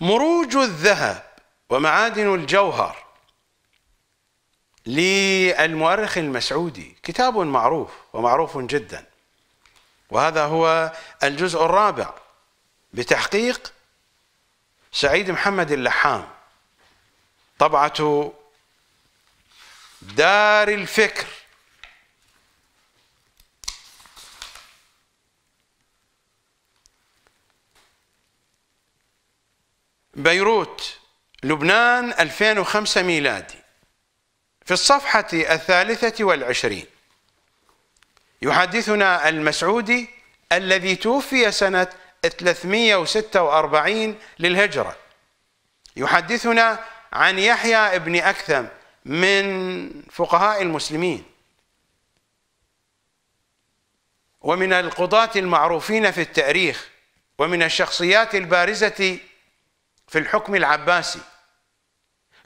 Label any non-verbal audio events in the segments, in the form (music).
مروج الذهب ومعادن الجوهر للمؤرخ المسعودي كتاب معروف ومعروف جدا وهذا هو الجزء الرابع بتحقيق سعيد محمد اللحام طبعة دار الفكر بيروت لبنان 2005 ميلادي في الصفحة الثالثة والعشرين يحدثنا المسعودي الذي توفي سنة 346 للهجرة يحدثنا عن يحيى بن أكثم من فقهاء المسلمين ومن القضاة المعروفين في التاريخ ومن الشخصيات البارزة في الحكم العباسي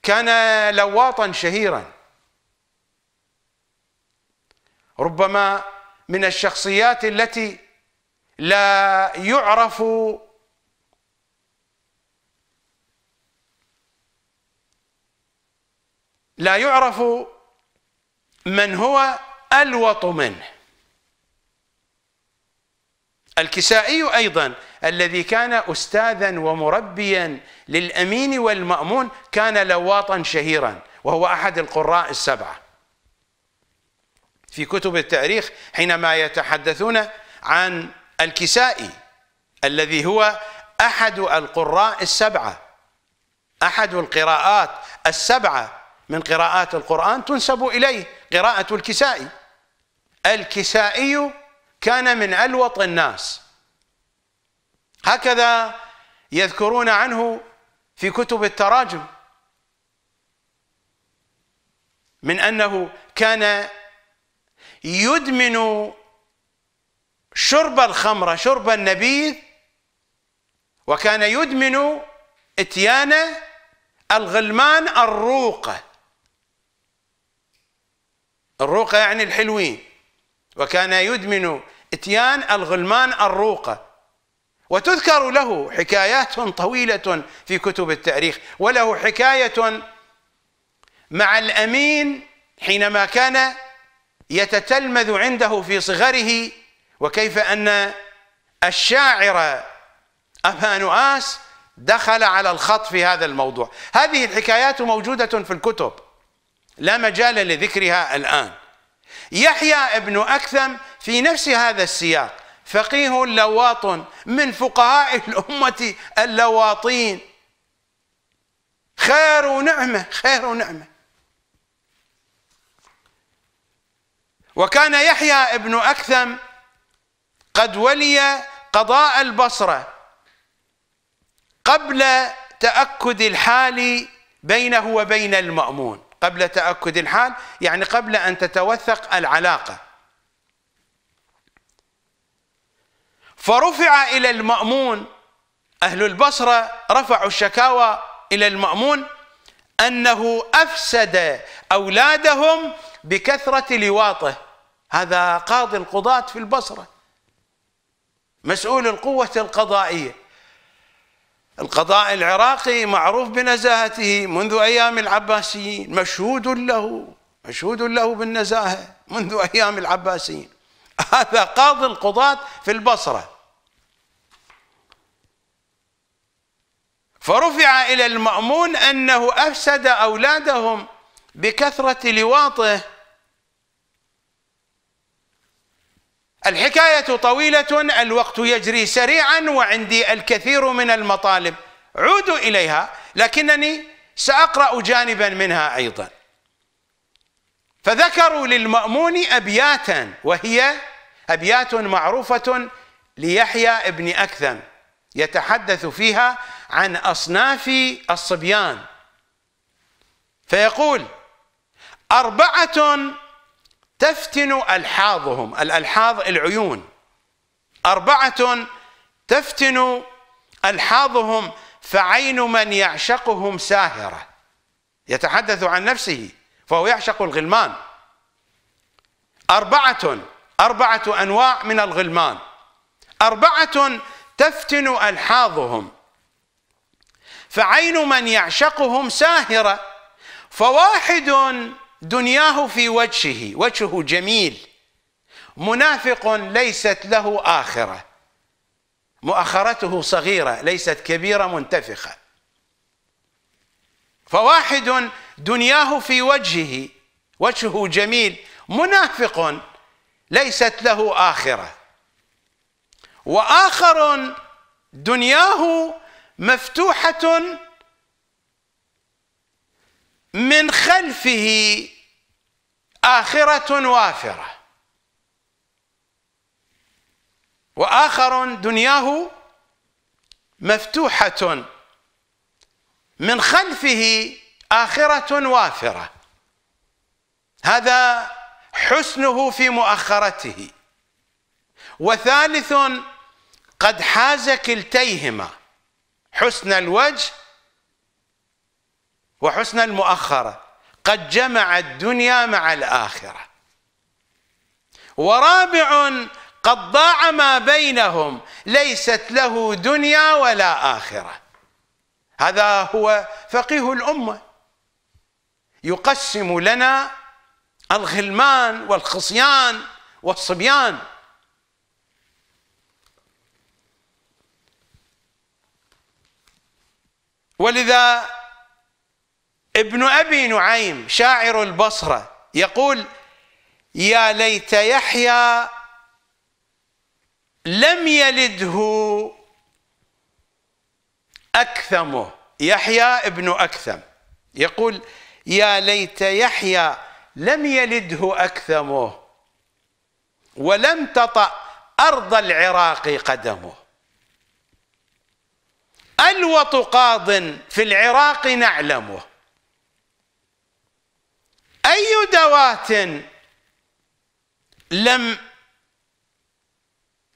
كان لواطا شهيرا ربما من الشخصيات التي لا يعرف لا يعرف من هو الوط منه الكسائي ايضا الذي كان أستاذا ومربيا للأمين والمأمون كان لواطا شهيرا وهو أحد القراء السبعة في كتب التاريخ حينما يتحدثون عن الكسائي الذي هو أحد القراء السبعة أحد القراءات السبعة من قراءات القرآن تنسب إليه قراءة الكسائي الكسائي كان من ألوط الناس هكذا يذكرون عنه في كتب التراجم من انه كان يدمن شرب الخمر شرب النبيذ وكان يدمن اتيان الغلمان الروقه الروقه يعني الحلوين وكان يدمن اتيان الغلمان الروقه وتذكر له حكايات طويلة في كتب التاريخ وله حكاية مع الأمين حينما كان يتتلمذ عنده في صغره وكيف أن الشاعر أبا نؤاس دخل على الخط في هذا الموضوع هذه الحكايات موجودة في الكتب لا مجال لذكرها الآن يحيى ابن أكثم في نفس هذا السياق فقيه لواط من فقهاء (laughs) الأمة اللواطين خير نعمة خير نعمة وكان يحيى ابن أكثم قد ولي قضاء البصرة قبل تأكد الحال بينه وبين المأمون قبل تأكد الحال يعني قبل أن تتوثق العلاقة فرفع إلى المأمون أهل البصرة رفعوا الشكاوى إلى المأمون أنه أفسد أولادهم بكثرة لواطه هذا قاضي القضاة في البصرة مسؤول القوة القضائية القضاء العراقي معروف بنزاهته منذ أيام العباسيين مشهود له مشهود له بالنزاهة منذ أيام العباسيين هذا قاضي القضاة في البصرة فرفع إلى المأمون أنه أفسد أولادهم بكثرة لواطه الحكاية طويلة الوقت يجري سريعا وعندي الكثير من المطالب عودوا إليها لكنني سأقرأ جانبا منها أيضا فذكروا للمأمون أبياتا وهي أبيات معروفة ليحيى ابن أكثم يتحدث فيها عن أصناف الصبيان فيقول أربعة تفتن ألحاظهم الألحاظ العيون أربعة تفتن ألحاظهم فعين من يعشقهم ساهرة يتحدث عن نفسه فهو يعشق الغلمان أربعة أربعة أنواع من الغلمان أربعة تفتن ألحاظهم فعين من يعشقهم ساهرة فواحد دنياه في وجهه وجهه جميل منافق ليست له آخرة مؤخرته صغيرة ليست كبيرة منتفخة فواحد دنياه في وجهه وجهه جميل منافق ليست له آخرة وآخر دنياه مفتوحة من خلفه آخرة وافرة وآخر دنياه مفتوحة من خلفه آخرة وافرة هذا حسنه في مؤخرته وثالث قد حاز كلتيهما حسن الوجه وحسن المؤخرة قد جمع الدنيا مع الآخرة ورابع قد ضاع ما بينهم ليست له دنيا ولا آخرة هذا هو فقيه الأمة يقسم لنا الغلمان والخصيان والصبيان ولذا ابن أبي نعيم شاعر البصرة يقول يا ليت يحيى لم يلده أكثمه يحيى ابن أكثم يقول يا ليت يحيى لم يلده أكثمه ولم تطأ أرض العراق قدمه ألوط قاض في العراق نعلمه أي دواة لم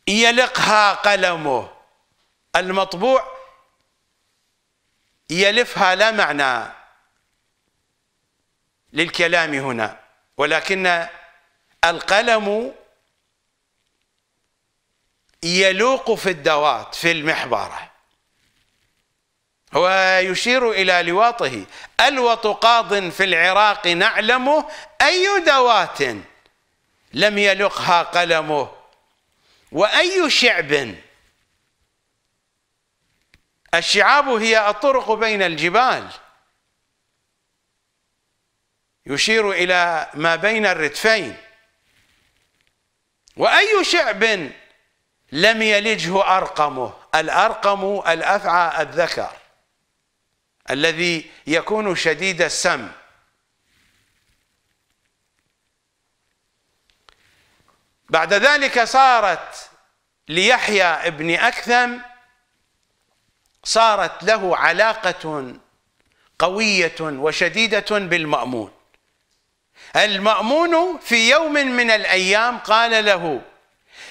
يلقها قلمه المطبوع يلفها لا معنى للكلام هنا ولكن القلم يلوق في الدوات في المحبره ويشير إلى لواطه ألوط قاض في العراق نعلمه أي دوات لم يلقها قلمه وأي شعب الشعاب هي الطرق بين الجبال يشير إلى ما بين الردفين وأي شعب لم يلجه أرقمه الأرقم الأفعى الذكر الذي يكون شديد السم بعد ذلك صارت ليحيى ابن أكثم صارت له علاقة قوية وشديدة بالمأمون المأمون في يوم من الأيام قال له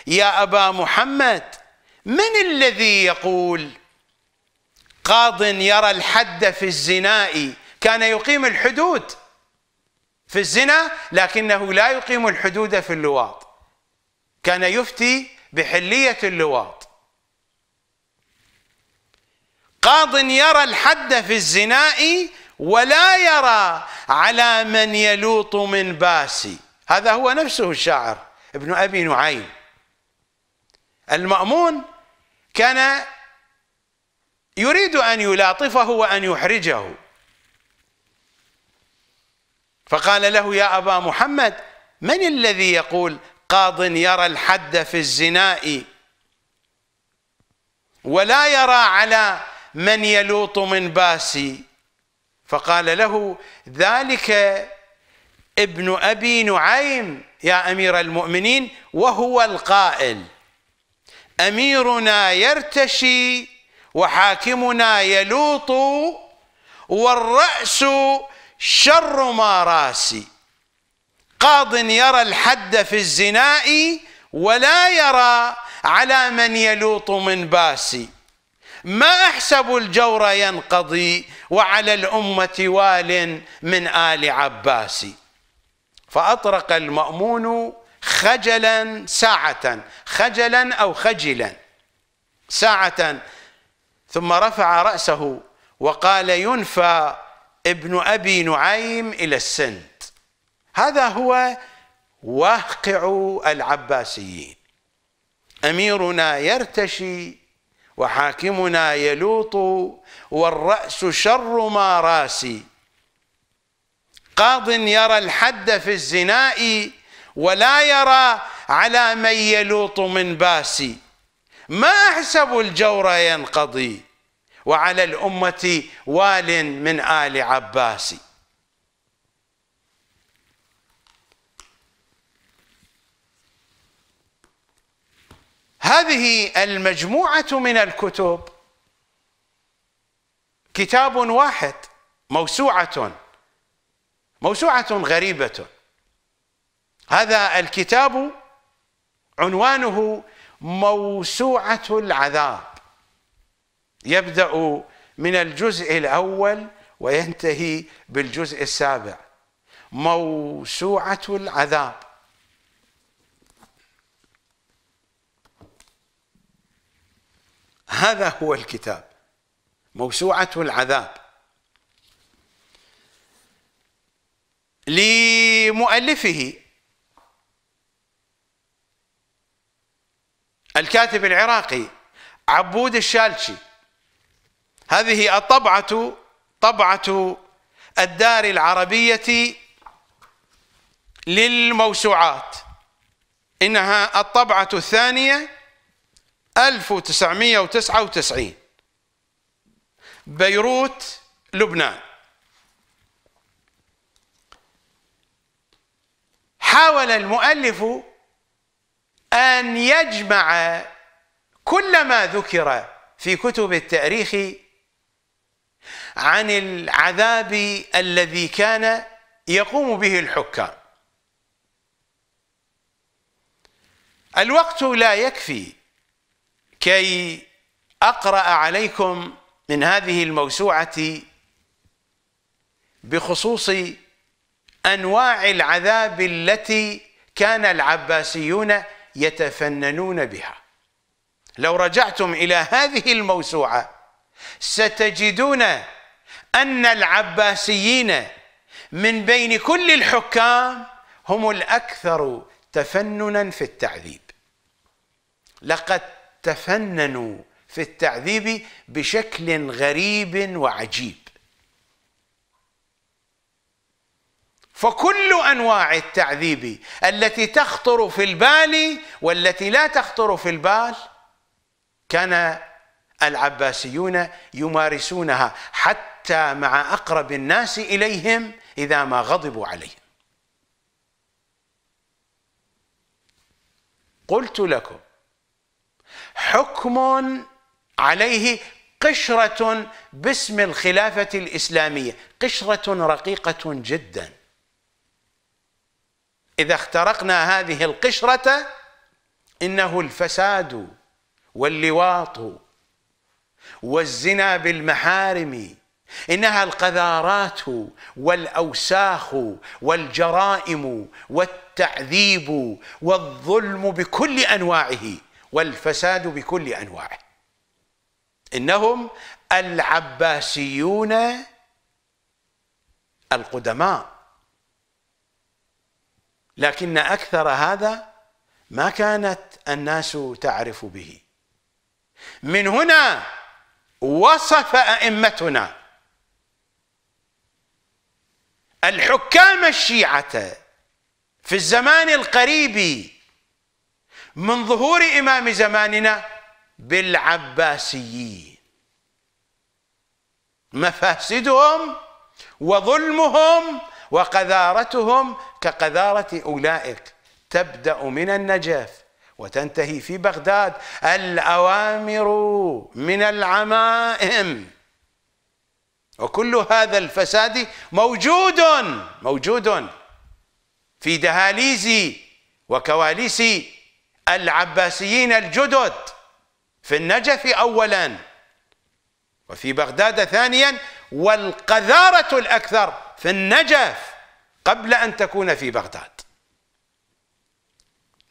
يا أبا محمد من الذي يقول قاض يرى الحد في الزنا كان يقيم الحدود في الزنا لكنه لا يقيم الحدود في اللواط كان يفتي بحلية اللواط قاض يرى الحد في الزنا ولا يرى على من يلوط من باسي هذا هو نفسه الشاعر ابن أبي نعيم المأمون كان يريد أن يلاطفه وأن يحرجه فقال له يا أبا محمد من الذي يقول قاض يرى الحد في الزناء ولا يرى على من يلوط من باسي فقال له ذلك ابن أبي نعيم يا أمير المؤمنين وهو القائل أميرنا يرتشي وحاكمنا يلوط والرأس شر ما راسي قاض يرى الحد في الزناء ولا يرى على من يلوط من باسي ما أحسب الجور ينقضي وعلى الأمة وال من آل عباس فأطرق المأمون خجلا ساعة خجلا أو خجلا ساعة ثم رفع رأسه وقال ينفى ابن أبي نعيم إلى السند هذا هو واقع العباسيين أميرنا يرتشي وحاكمنا يلوط والرأس شر ما راسي قاض يرى الحد في الزناء ولا يرى على من يلوط من باسي ما أحسب الجور ينقضي وعلى الأمة وال من آل عباس هذه المجموعة من الكتب كتاب واحد موسوعة موسوعة غريبة هذا الكتاب عنوانه موسوعة العذاب يبدأ من الجزء الأول وينتهي بالجزء السابع موسوعة العذاب هذا هو الكتاب موسوعة العذاب لمؤلفه الكاتب العراقي عبود الشالشي هذه الطبعة طبعة الدار العربية للموسوعات إنها الطبعة الثانية 1999 بيروت لبنان حاول المؤلف أن يجمع كل ما ذكر في كتب التاريخ عن العذاب الذي كان يقوم به الحكام الوقت لا يكفي كي أقرأ عليكم من هذه الموسوعة بخصوص أنواع العذاب التي كان العباسيون يتفننون بها لو رجعتم إلى هذه الموسوعة ستجدون أن العباسيين من بين كل الحكام هم الأكثر تفننا في التعذيب لقد تفننوا في التعذيب بشكل غريب وعجيب فكل انواع التعذيب التي تخطر في البال والتي لا تخطر في البال كان العباسيون يمارسونها حتى مع اقرب الناس اليهم اذا ما غضبوا عليهم قلت لكم حكم عليه قشره باسم الخلافه الاسلاميه قشره رقيقه جدا إذا اخترقنا هذه القشرة إنه الفساد واللواط والزنا بالمحارم إنها القذارات والأوساخ والجرائم والتعذيب والظلم بكل أنواعه والفساد بكل أنواعه إنهم العباسيون القدماء لكن أكثر هذا ما كانت الناس تعرف به من هنا وصف أئمتنا الحكام الشيعة في الزمان القريب من ظهور إمام زماننا بالعباسيين مفاسدهم وظلمهم وقذارتهم كقذارة أولئك تبدأ من النجف وتنتهي في بغداد الأوامر من العمائم وكل هذا الفساد موجود موجود في دهاليز وكواليس العباسيين الجدد في النجف أولا وفي بغداد ثانيا والقذارة الأكثر في النجف قبل أن تكون في بغداد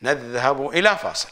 نذهب إلى فاصل